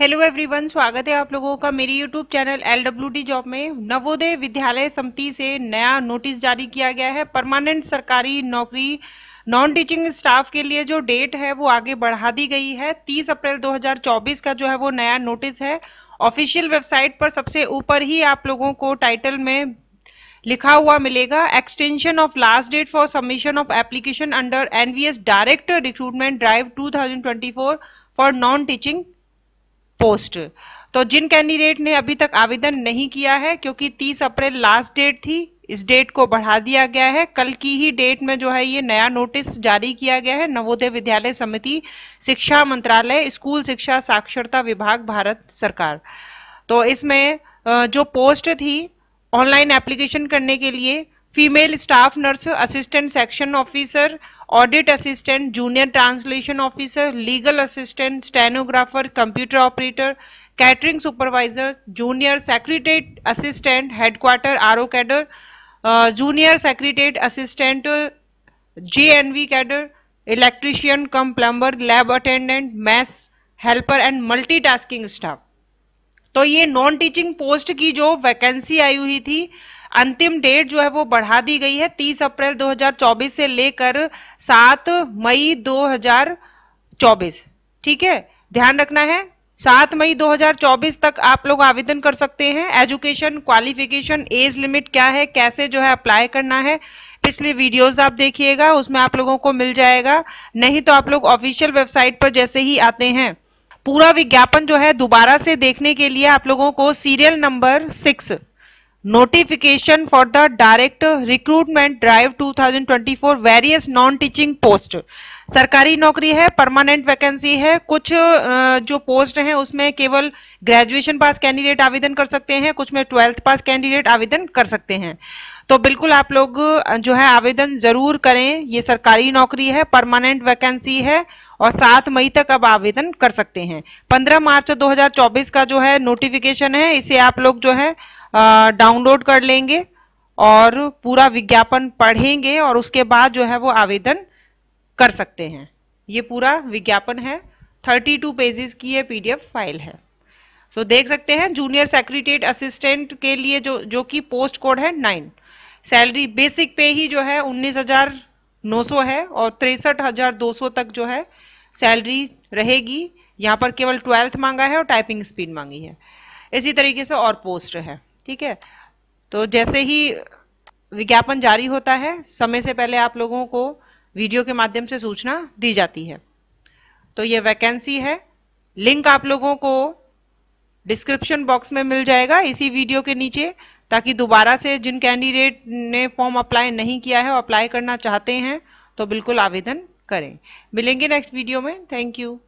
hello everyone स्वागत है आप लोगों का मेरी YouTube channel L W D job में नवोदय विद्यालय समिति से नया नोटिस जारी किया गया है परमानेंट सरकारी नौकरी नॉन टीचिंग स्टाफ के लिए जो डेट है वो आगे बढ़ा दी गई है 30 अप्रैल 2024 का जो है वो नया नोटिस है ऑफिशियल वेबसाइट पर सबसे ऊपर ही आप लोगों को टाइटल में लिखा हुआ मिलेगा extension of last date for submission of application under NVS direct recruitment drive 2024 for non teaching post तो जिन कैंडिडेट ने अभी तक आवेदन नहीं किया है क्योंकि 30 अप्रैल लास्ट डेट थी इस डेट को बढ़ा दिया गया है कल की ही डेट में जो है ये नया नोटिस जारी किया गया है नवोदय विद्यालय समिति शिक्षा मंत्रालय स्कूल शिक्षा साक्षरता विभाग भारत सरकार तो इसमें जो पोस्ट थी ऑनलाइन एप्लीकेशन करने के लिए female staff nurse assistant section officer audit assistant junior translation officer legal assistant stenographer computer operator catering supervisor junior secretariat assistant headquarter R O cadre junior secretariat assistant J N V cadre electrician cum plumber lab attendant maths helper and tasking staff तो ये non teaching post की जो vacancy आई हुई थी अंतिम date जो है वो बढ़ा दी गई है 30 अप्रैल 2024 से लेकर 7 मई 2024 ठीक है ध्यान रखना है 7 मई 2024 तक आप लोग आवेदन कर सकते हैं एजुकेशन क्वालिफिकेशन एज लिमिट क्या है कैसे जो है अप्लाई करना है पिछले वीडियोस आप देखिएगा उसमें आप लोगों को मिल जाएगा नहीं तो आप लोग ऑफिशियल वेबसाइट पर जैसे ही आते हैं पूरा विज्ञापन जो है दोबारा से देखने के लिए आप लोगों को serial number six notification for the direct recruitment drive 2024 various non teaching post सरकारी नौकरी है परमानेंट वैकेंसी है कुछ जो पोस्ट हैं उसमें केवल ग्रेजुएशन पास कैंडिडेट आवेदन कर सकते हैं कुछ में ट्वेल्थ पास कैंडिडेट आवेदन कर सकते हैं तो बिल्कुल आप लोग जो है आवेदन जरूर करें ये सरकारी नौकरी है परमानेंट वैकेंसी है और सात मई तक अब आवेदन कर सकते हैं पंद्रह मार्च दो का जो है नोटिफिकेशन है इसे आप लोग जो है डाउनलोड कर लेंगे और पूरा विज्ञापन पढ़ेंगे और उसके बाद जो है वो आवेदन कर सकते हैं ये पूरा विज्ञापन है 32 पेजेस की ये पीडीएफ फाइल है तो देख सकते हैं जूनियर सेक्रेटरीट असिस्टेंट के लिए जो जो कि पोस्ट कोड है नाइन सैलरी बेसिक पे ही जो है उन्नीस हजार नौ सौ है और तिरसठ हजार दो सौ तक जो है सैलरी रहेगी यहाँ पर केवल ट्वेल्थ मांगा है और टाइपिंग स्पीड मांगी है इसी तरीके से और पोस्ट है ठीक है तो जैसे ही विज्ञापन जारी होता है समय से पहले आप लोगों को वीडियो के माध्यम से सूचना दी जाती है तो ये वैकेंसी है लिंक आप लोगों को डिस्क्रिप्शन बॉक्स में मिल जाएगा इसी वीडियो के नीचे ताकि दोबारा से जिन कैंडिडेट ने फॉर्म अप्लाई नहीं किया है और अप्लाई करना चाहते हैं तो बिल्कुल आवेदन करें मिलेंगे नेक्स्ट वीडियो में थैंक यू